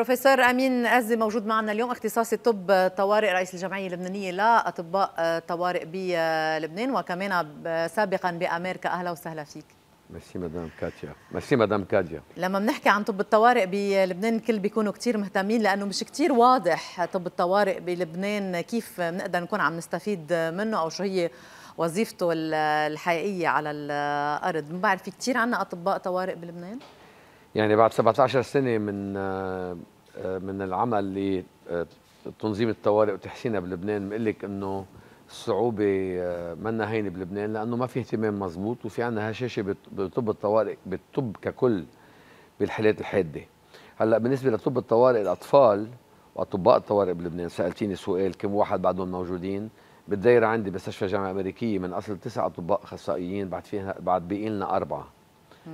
بروفيسور امين ازي موجود معنا اليوم اختصاصي طب طوارئ رئيس الجمعيه اللبنانيه لاطباء طوارئ بلبنان وكمان سابقا بامريكا اهلا وسهلا فيك ميرسي مدام كاتيا ميرسي مدام كاتيا لما بنحكي عن طب الطوارئ بلبنان الكل بيكونوا كثير مهتمين لانه مش كثير واضح طب الطوارئ بلبنان كيف بنقدر نكون عم نستفيد منه او شو هي وظيفته الحقيقيه على الارض ما بعرف في كثير عندنا اطباء طوارئ بلبنان يعني بعد 17 سنه من آه، من العمل لتنظيم آه، الطوارئ وتحسينها بلبنان بقول لك انه الصعوبه آه، منا هينه بلبنان لانه ما في اهتمام مزبوط وفي عندنا هشاشه بطب الطوارئ بالطب ككل بالحالات الحاده هلا بالنسبه لطب الطوارئ الاطفال واطباء الطوارئ بلبنان سالتيني سؤال كم واحد بعدهم موجودين بالدايره عندي بمستشفى جامعه امريكيه من اصل تسعة اطباء اخصائيين بعد فيها بعد بقي لنا اربعه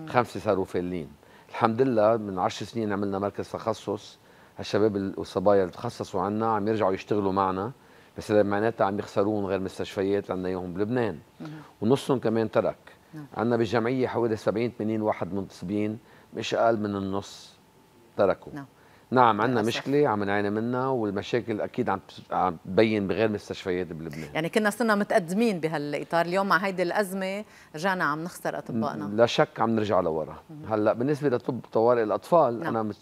خمسه صاروا فالين الحمد لله من 10 سنين عملنا مركز تخصص هالشباب والصبايا اللي تخصصوا عنا عم يرجعوا يشتغلوا معنا بس هذا معناتها عم يخسرون غير مستشفيات عندنا اياهم بلبنان ونصهم كمان ترك نعم. عندنا بالجمعيه حوالي 70 80 واحد منتصبين مش اقل من النص تركوا نعم. نعم عندنا مشكله عم نعاني منها والمشاكل اكيد عم عم تبين بغير مستشفيات بلبنان يعني كنا صرنا متقدمين بهالاطار اليوم مع هيدي الازمه رجعنا عم نخسر اطبائنا لا شك عم نرجع لورا هلا بالنسبه لطب طوارئ الاطفال نعم. انا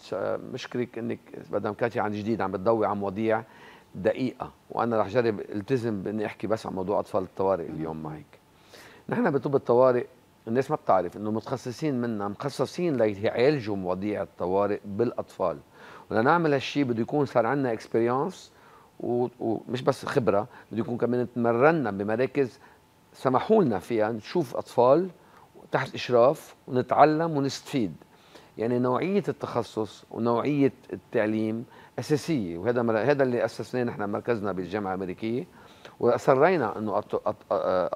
مشكلك انك مدام كاتي عن جديد عم بتضوي على مواضيع دقيقه وانا رح جرب التزم باني احكي بس عن موضوع اطفال الطوارئ اليوم معك نحن بطب الطوارئ الناس ما بتعرف انه متخصصين منا مخصصين ليعالجوا مواضيع الطوارئ بالاطفال ولنعمل هالشيء بده يكون صار عندنا اكسبيرينس ومش بس خبره بده يكون كمان تمرنا بمراكز سمحوا لنا فيها نشوف اطفال تحت اشراف ونتعلم ونستفيد يعني نوعيه التخصص ونوعيه التعليم اساسيه وهذا مر... هذا اللي اسسناه نحن مركزنا بالجامعه الامريكيه واصرينا انه أط... أط...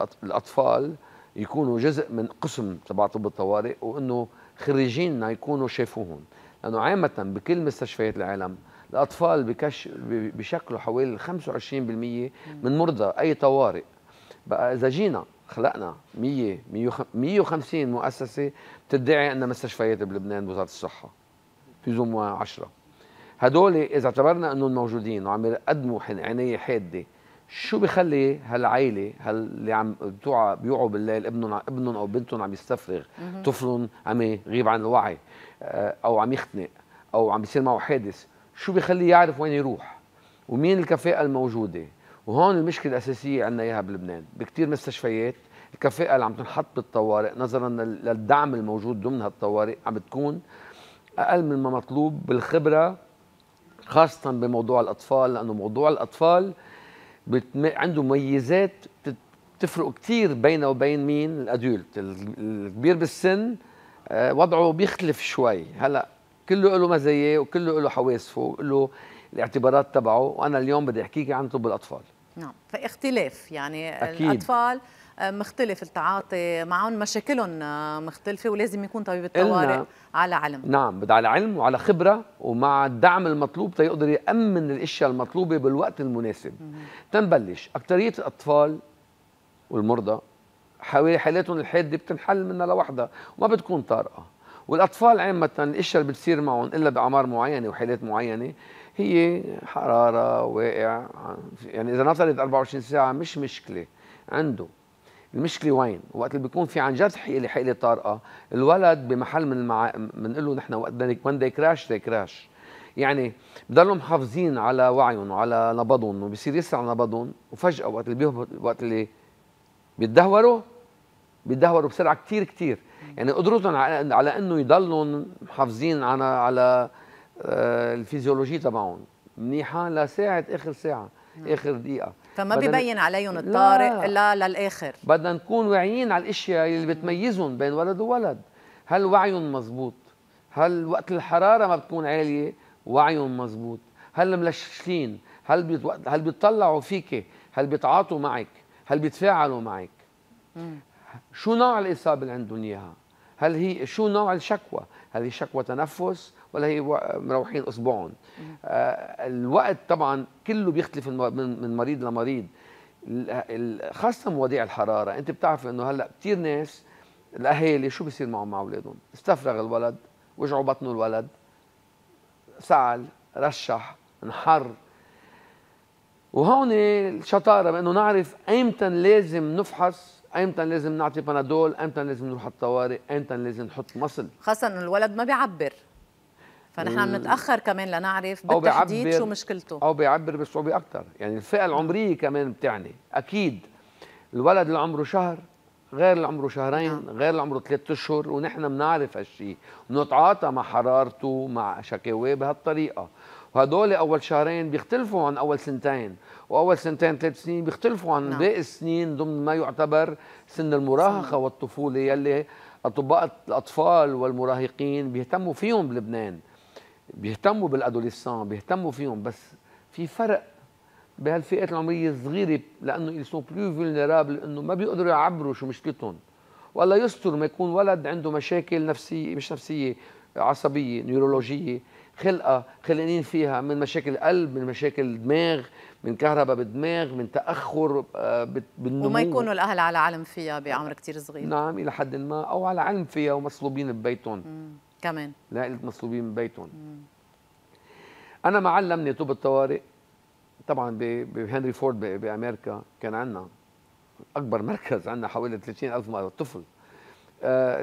أط... الاطفال يكونوا جزء من قسم تبع طب الطوارئ وانه خريجيننا يكونوا شافوهم لأنه عامة بكل مستشفيات العالم الأطفال بكش بشكلوا حوالي 25% من مرضى أي طوارئ بقى إذا جينا خلقنا 100 150 مؤسسة بتدعي أنها مستشفيات بلبنان بوزارة الصحة في زوم 10 هدول إذا اعتبرنا أنهم موجودين وعم يقدموا عناية حادة شو بخلي هالعيله هاللي عم بتوع بيوعوا بالليل ابنهم ابنهم او بنتهم عم يستفرغ طفلهم عم يغيب عن الوعي آه، او عم يختنق او عم بيصير معه حادث شو بخليه يعرف وين يروح ومين الكفاءه الموجوده وهون المشكله الاساسيه عندنا اياها بلبنان بكثير مستشفيات الكفاءه اللي عم تنحط بالطوارئ نظرا للدعم الموجود ضمن هالطوارئ عم بتكون اقل من ما مطلوب بالخبره خاصه بموضوع الاطفال لانه موضوع الاطفال عنده مميزات بتفرق كثير بينه وبين مين الادولت الكبير بالسن آه، وضعه بيختلف شوي هلا كله له مزاياه وكله له حواسه وله الاعتبارات تبعه وانا اليوم بدي احكيك عن طب الاطفال نعم فاختلاف يعني أكيد. الاطفال آه، مختلف التعاطي معهم مشاكلهم آه، مختلفة ولازم يكون طبيب الطوارئ على علم نعم بده على علم وعلى خبرة ومع الدعم المطلوب تيقدر يأمن الأشياء المطلوبة بالوقت المناسب مم. تنبلش اكثريه الأطفال والمرضى حوالي حالاتهم الحادة بتنحل منها لوحدها وما بتكون طارئة والأطفال عامة الأشياء اللي بتصير معهم إلا بأعمار معينة وحالات معينة هي حراره واقع يعني اذا نفترض 24 ساعه مش مشكله عنده المشكله وين؟ وقت اللي بيكون في عن جد حقيقه حقيقه طارئه، الولد بمحل من المع... بنقول له نحن وقت وين كراش دي كراش يعني بضلوا محافظين على وعيهم وعلى نبضهم وبصير يسرع نبضهم وفجاه وقت اللي بيهبط وقت اللي بيتدهوروا بيتدهوروا بسرعه كثير كثير يعني قدرتهم على, على انه يضلوا محافظين على على آه، الفيزيولوجي تبعهم منيحه لساعه اخر ساعه نعم. اخر دقيقه فما ببين عليهم الطارق لا, لا للاخر بدنا نكون واعيين على الاشياء اللي بتميزهم بين ولد وولد هل وعيهم مزبوط هل وقت الحراره ما بتكون عاليه وعيهم مزبوط هل ملششين هل بيتو... هل بيطلعوا فيك هل بيتعاطوا معك هل بيتفاعلوا معك مم. شو نوع الاصابه اللي عندهم اياها هل هي شو نوع الشكوى هل هي شكوى تنفس ولا هي مروحين اصبعهم آه، الوقت طبعا كله بيختلف من مريض لمريض خاصه مواضيع الحراره انت بتعرف انه هلا كثير ناس الاهالي شو بيصير معهم مع اولادهم استفرغ الولد وجعوا بطنه الولد سعل رشح انحر وهون الشطاره بانه نعرف ايمتى لازم نفحص ايمتى لازم نعطي بنادول ايمتى لازم نروح الطوارئ ايمتى لازم نحط مصل خاصه الولد ما بيعبر فنحن عم نتاخر كمان لنعرف بالتحديد شو مشكلته او بيعبر بصعوبه اكثر يعني الفئه العمريه كمان بتعني اكيد الولد اللي عمره شهر غير اللي عمره شهرين آه. غير اللي عمره ثلاثة اشهر ونحن بنعرف هالشيء بنتعاطى مع حرارته مع شكاواه بهالطريقه وهدول اول شهرين بيختلفوا عن اول سنتين واول سنتين ثلاث سنين بيختلفوا عن نعم. باقي السنين ضمن ما يعتبر سن المراهقه والطفوله يلي اطباء الاطفال والمراهقين بيهتموا فيهم بلبنان بيهتموا بالادوليسان بيهتموا فيهم بس في فرق بهالفئات العمريه الصغيره لانه ils sont plus vulnérables انه ما بيقدروا يعبروا شو مشكلتهم والله يستر ما يكون ولد عنده مشاكل نفسيه مش نفسيه عصبيه نيورولوجيه خلقه خلقانين فيها من مشاكل قلب من مشاكل دماغ من كهرباء بالدماغ من تاخر آه، بالنمو وما يكونوا الاهل على علم فيها بعمر كثير صغير نعم الى حد ما او على علم فيها ومصلوبين ببيتهم كمان لعائله مصلوبين بيتهم انا علمني نيتوب الطوارئ طبعا بهنري فورد بامريكا كان عندنا اكبر مركز عندنا حوالي 30000 طفل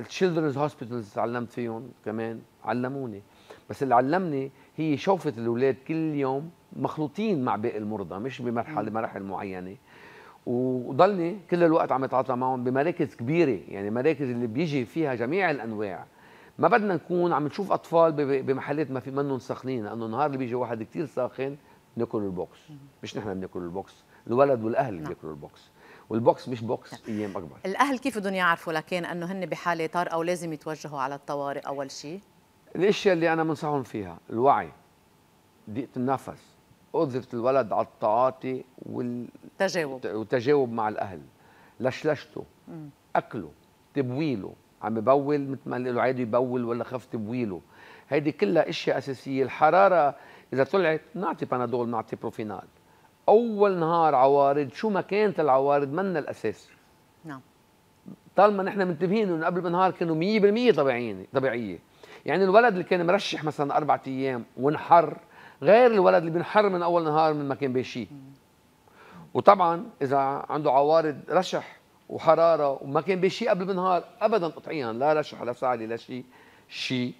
تشيلدرنز هوسبيتالز تعلمت فيهم كمان علموني بس اللي علمني هي شوفة الأولاد كل يوم مخلوطين مع باقي المرضى مش بمرحلة مراحل معينة وضلني كل الوقت عم اتعاطى معهم بمراكز كبيرة يعني مراكز اللي بيجي فيها جميع الأنواع ما بدنا نكون عم نشوف اطفال بمحلات ما في منهم ساخنين لانه النهار اللي بيجي واحد كثير ساخن بناكل البوكس مش نحن بناكل البوكس الولد والاهل اللي نعم. بياكلوا البوكس والبوكس مش بوكس نعم. ايام اكبر الاهل كيف بدهم يعرفوا لكن انه هن بحاله طارئه ولازم يتوجهوا على الطوارئ اول شيء الاشياء اللي انا بنصحهم فيها الوعي ضيقه النفس قدره الولد على التعاطي والتجاوب والتجاوب مع الاهل لشلشته اكله تبويله عم يبول مثل ما له عادي يبول ولا خف تبويله هيدي كلها اشياء اساسيه الحراره اذا طلعت نعطي بنادول نعطي بروفينال اول نهار عوارض شو ما كانت العوارض منا الاساس نعم طالما نحن منتبهين انه قبل بنهار كانوا 100% طبيعيين طبيعيه يعني الولد اللي كان مرشح مثلا اربع ايام وانحر غير الولد اللي بنحر من اول نهار من ما كان بيشيه وطبعا اذا عنده عوارض رشح وحراره وما كان بشيء قبل بالنهار ابدا قطعيا لا رشح لفعلي لا شيء شيء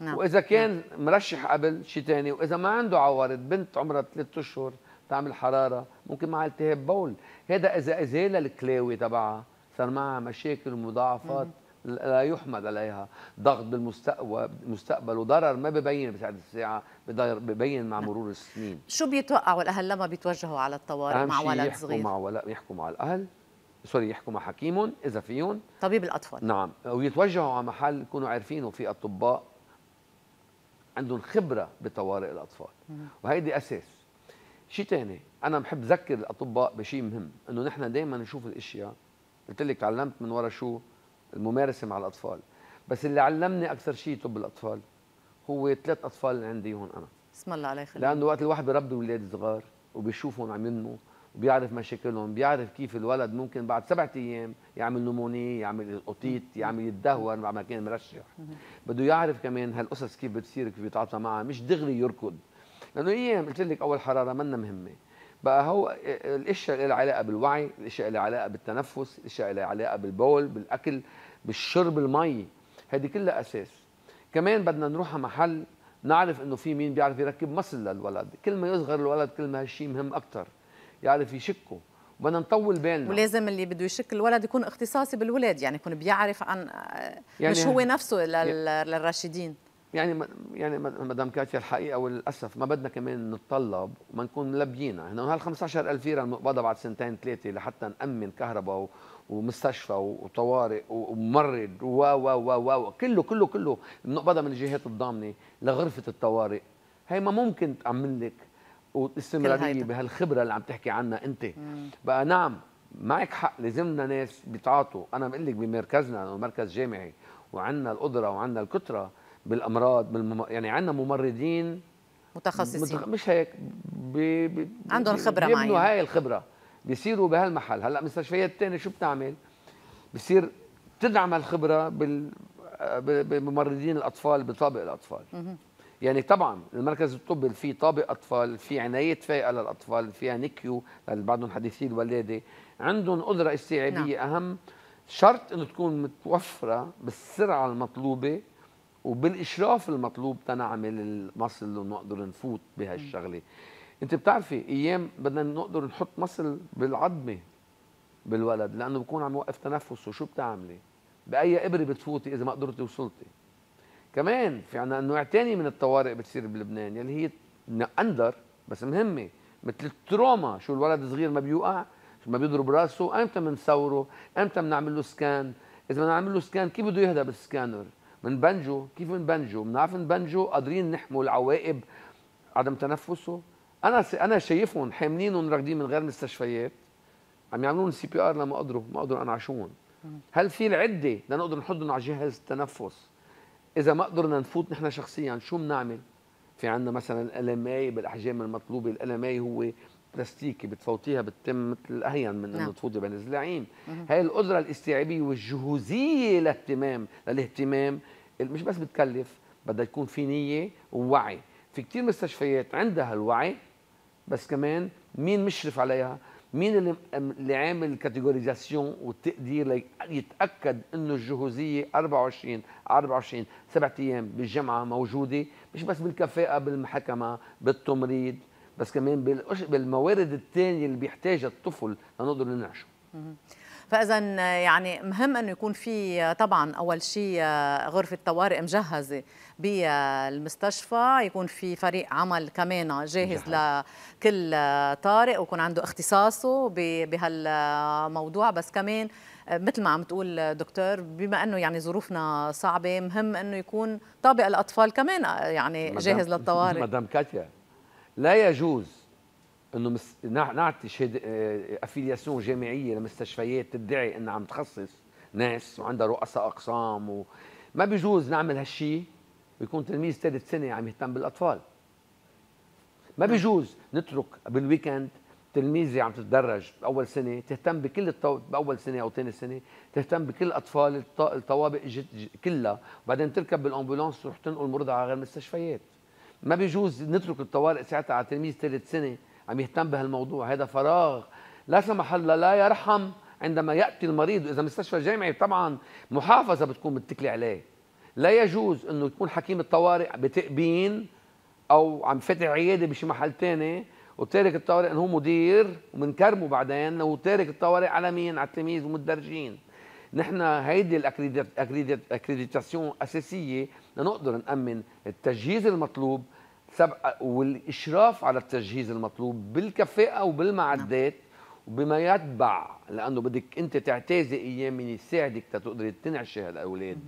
نعم. واذا كان نعم. مرشح قبل شيء ثاني واذا ما عنده عوارض بنت عمرها ثلاث اشهر تعمل حراره ممكن معها التهاب بول هذا اذا ازال الكلاوي تبعها صار معها مشاكل ومضاعفات لا يحمد عليها ضغط بالمستقبل وضرر ما ببين بسعد الساعة ببين مع نعم. مرور السنين شو بيتوقعوا الأهل لما بيتوجهوا على الطوارئ مع ولد صغير يحكوا مع, ولد يحكوا مع الأهل سوري يحكوا مع حكيم اذا فيهم طبيب الاطفال نعم ويتوجهوا على محل يكونوا عارفينه في اطباء عندهم خبره بطوارئ الاطفال وهيدي اساس شيء ثاني انا بحب ذكر الاطباء بشيء مهم انه نحن دائما نشوف الاشياء قلت لك تعلمت من وراء شو الممارسه مع الاطفال بس اللي علمني اكثر شيء طب الاطفال هو ثلاث اطفال اللي عندي هون انا اسم الله عليه يخليك لانه وقت الواحد بيربي اولاد صغار وبيشوفهم عم ينمو وبيعرف مشاكلهم بيعرف كيف الولد ممكن بعد سبعة ايام يعمل نمونيه يعمل اوتيت يعمل يتدهور ما كان مرشح بده يعرف كمان هالقصص كيف بتصير كيف بيتعاطى معها مش دغري يركض لانه ايام قلت لك اول حراره منا مهمه بقى هو الاشياء اللي لها علاقه بالوعي الاشياء اللي لها علاقه بالتنفس الاشياء اللي لها علاقه بالبول بالاكل بالشرب المي هذه كلها اساس كمان بدنا نروح على محل نعرف انه في مين بيعرف يركب مصل للولد كل ما يصغر الولد كل ما هالشيء مهم اكثر يعرف يعني يشكوا بدنا نطول بالنا ولازم اللي بده يشك الولد يكون اختصاصي بالولاد يعني يكون بيعرف عن آه، يعني مش هو نفسه يعني للراشدين يعني يعني مدام كاتيا الحقيقه وللاسف ما بدنا كمان نتطلب وما نكون ملبيينا، هنا هال 15000 ليره المقبضه بعد سنتين ثلاثه لحتى نامن كهرباء ومستشفى وطوارئ وممرض و و و و كله كله كله المقبضه من الجهات الضامنه لغرفه الطوارئ هي ما ممكن تعمل لك والاستمراريه بهالخبره اللي عم تحكي عنها انت مم. بقى نعم معك حق لازمنا ناس بيتعاطوا انا بقول لك بمركزنا لانه مركز جامعي وعندنا القدره وعندنا الكتره بالامراض بالمم... يعني عندنا ممرضين متخصصين متخ... مش هيك ب... ب... عندهم خبره معينه بيبنوا هاي الخبره بيصيروا بهالمحل هلا مستشفيات الثانيه شو بتعمل بصير تدعم هالخبره بال بممرضين الاطفال بطابق الاطفال يعني طبعا المركز الطبي فيه طابق اطفال في عنايه فائقه للاطفال فيها نكيو لبعضهم حديثي الولاده عندهم قدره استيعابيه نعم. اهم شرط انه تكون متوفره بالسرعه المطلوبه وبالاشراف المطلوب تنعمل المصل ونقدر نفوت بهالشغله انت بتعرفي ايام بدنا نقدر نحط مصل بالعظمه بالولد لانه بكون عم يوقف تنفسه شو بتعملي باي ابره بتفوتي اذا ما قدرتي وصلتي كمان في عنا انواع تاني من الطوارئ بتصير بلبنان يلي هي اندر بس مهمه مثل التروما شو الولد الصغير ما بيوقع ما بيضرب راسه امتى بنصوره امتى بنعمل له سكان اذا بدنا نعمل له سكان كيف بده يهدى بالسكانر بنبنجه كيف بنبنجه بنعرف نبنجه قادرين نحمل العواقب عدم تنفسه انا س... انا شايفهم حاملينهم راكدين من غير مستشفيات عم يعملون سي بي ار لما قدروا ما قدروا انعشوهم هل في العده لنقدر نحطهم على جهاز التنفس اذا ما قدرنا نفوت نحن شخصيا شو بنعمل في عندنا مثلا اي بالاحجام المطلوبه اي هو بلاستيكي بتفوتيها بتتم مثل الاهين من انه نعم. تفوتي بين الزلاعين هاي القدره الاستيعابيه والجهوزيه للاهتمام للاهتمام مش بس بتكلف بدها يكون في نيه ووعي في كثير مستشفيات عندها الوعي بس كمان مين مشرف عليها مين اللي عامل الكاتيجوريزاسيون والتقدير ليتاكد انه الجهوزيه 24 24 سبعة ايام بالجمعه موجوده مش بس بالكفاءه بالمحكمه بالتمريض بس كمان بالموارد الثانيه اللي بيحتاجها الطفل لنقدر ننعشه فاذا يعني مهم انه يكون في طبعا اول شيء آه، غرفه طوارئ مجهزه بالمستشفى يكون في فريق عمل كمان جاهز جهاز. لكل آه، طارئ ويكون عنده اختصاصه بهالموضوع بس كمان آه، مثل ما عم تقول دكتور بما انه يعني ظروفنا صعبه مهم انه يكون طابق الاطفال كمان يعني جاهز للطوارئ مدام كاتيا لا يجوز انه مس... نعطي شهد... آه، افيلياسيون جامعيه لمستشفيات تدعي انها عم تخصص ناس وعندها رؤساء اقسام و... ما بيجوز نعمل هالشيء ويكون تلميذ ثالث سنه عم يهتم بالاطفال ما نعم. بيجوز نترك بالويكند تلميذه عم تتدرج باول سنه تهتم بكل الطو... باول سنه او ثاني سنه تهتم بكل اطفال الط... الطوابق جت... كلها وبعدين تركب بالامبولانس تروح تنقل مرضى على غير مستشفيات ما بيجوز نترك الطوارئ ساعتها على تلميذ ثالث سنه عم يهتم بهالموضوع هذا فراغ لا سمح الله لا يرحم عندما ياتي المريض اذا مستشفى جامعي طبعا محافظه بتكون متكله عليه لا يجوز انه يكون حكيم الطوارئ بتأبين او عم فاتح عياده بشي محل ثاني وتارك الطوارئ انه هو مدير ومنكرمه بعدين وتارك الطوارئ على مين على التلاميذ ومدرجين نحن هيدي الاكريديتاسيون اساسيه لنقدر نامن التجهيز المطلوب سبق والاشراف على التجهيز المطلوب بالكفاءه وبالمعدات وبما يتبع لانه بدك انت تعتازي ايام من يساعدك تقدري تنعشي هالاولاد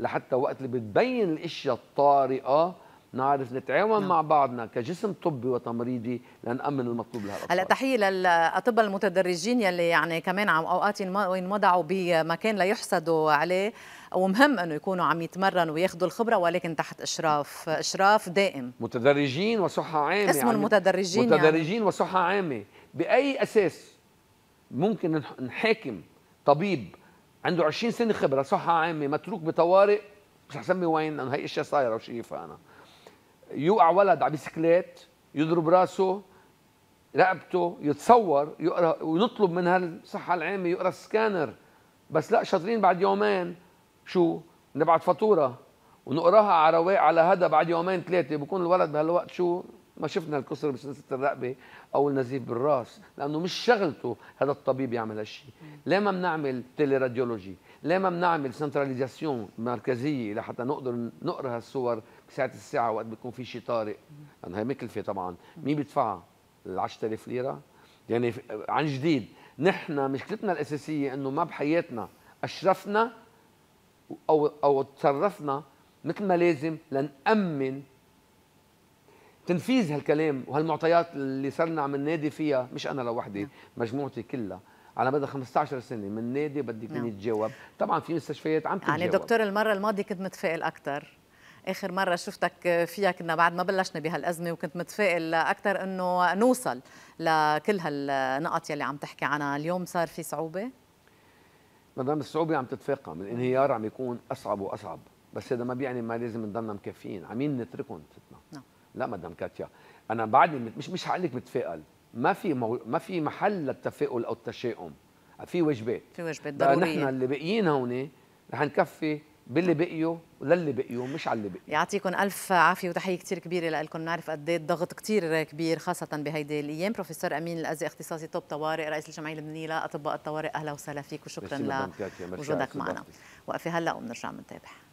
لحتى وقت اللي بتبين الاشياء الطارئه نعرف نتعاون نعم. مع بعضنا كجسم طبي وتمريضي لنأمن المطلوب لهالأطفال هلا تحية للأطباء المتدرجين يلي يعني كمان عم أوقات ينوضعوا بمكان ليحسدوا عليه ومهم انه يكونوا عم يتمرنوا وياخذوا الخبره ولكن تحت اشراف اشراف دائم متدرجين وصحه عامه اسم يعني المتدرجين يعني. متدرجين يعني. وصحه عامه باي اساس ممكن نحاكم طبيب عنده 20 سنه خبره صحه عامه متروك بطوارئ مش حسمي وين لانه هي اشياء صايره وشايفها انا يوقع ولد على بيسكليت يضرب راسه رقبته يتصور يقرا ويطلب من هالصحه العامه يقرا السكانر بس لا شاطرين بعد يومين شو نبعت فاتوره ونقراها على رواق على هذا بعد يومين ثلاثه بكون الولد بهالوقت شو ما شفنا الكسر بسلسله الرقبه او النزيف بالراس لانه مش شغلته هذا الطبيب يعمل هالشيء ليه ما بنعمل تيلي راديولوجي ليه ما بنعمل سنتراليزاسيون مركزيه لحتى نقدر نقرا هالصور ساعه الساعه وقت بيكون في شيء طارئ لانه هي مكلفه طبعا مين بيدفعها ال 10000 ليره يعني عن جديد نحن مشكلتنا الاساسيه انه ما بحياتنا اشرفنا او او تصرفنا مثل ما لازم لنامن تنفيذ هالكلام وهالمعطيات اللي صرنا عم ننادي فيها مش انا لوحدي نعم. مجموعتي كلها على مدى 15 سنه من نادي بدك نعم. تجاوب طبعا في مستشفيات عم تجاوب يعني دكتور المره الماضيه كنت متفائل اكثر اخر مره شفتك فيها كنا بعد ما بلشنا بهالازمه وكنت متفائل اكثر انه نوصل لكل هالنقط يلي عم تحكي عنها اليوم صار في صعوبه مدام الصعوبه عم تتفاقم الانهيار عم يكون اصعب واصعب بس هذا ما بيعني ما لازم نضلنا مكفيين عمين نتركهم فتنا نعم. لا مدام كاتيا انا بعدني مش مش حقلك متفائل ما في مو... ما في محل للتفاؤل او التشاؤم في واجبات في واجبات ضروريه نحن اللي باقيين هون رح نكفي باللي بقيوا للي بقيوا مش على اللي بقيوا يعطيكم الف عافيه وتحيه كثير كبيره لكم نعرف قد ايه الضغط كثير كبير خاصه بهيدي الايام بروفيسور امين الازي اختصاصي طب طوارئ رئيس الجمعيه اللبنانيه لاطباء الطوارئ اهلا وسهلا فيك وشكرا لوجودك معنا وقفي هلا وبنرجع بنتابع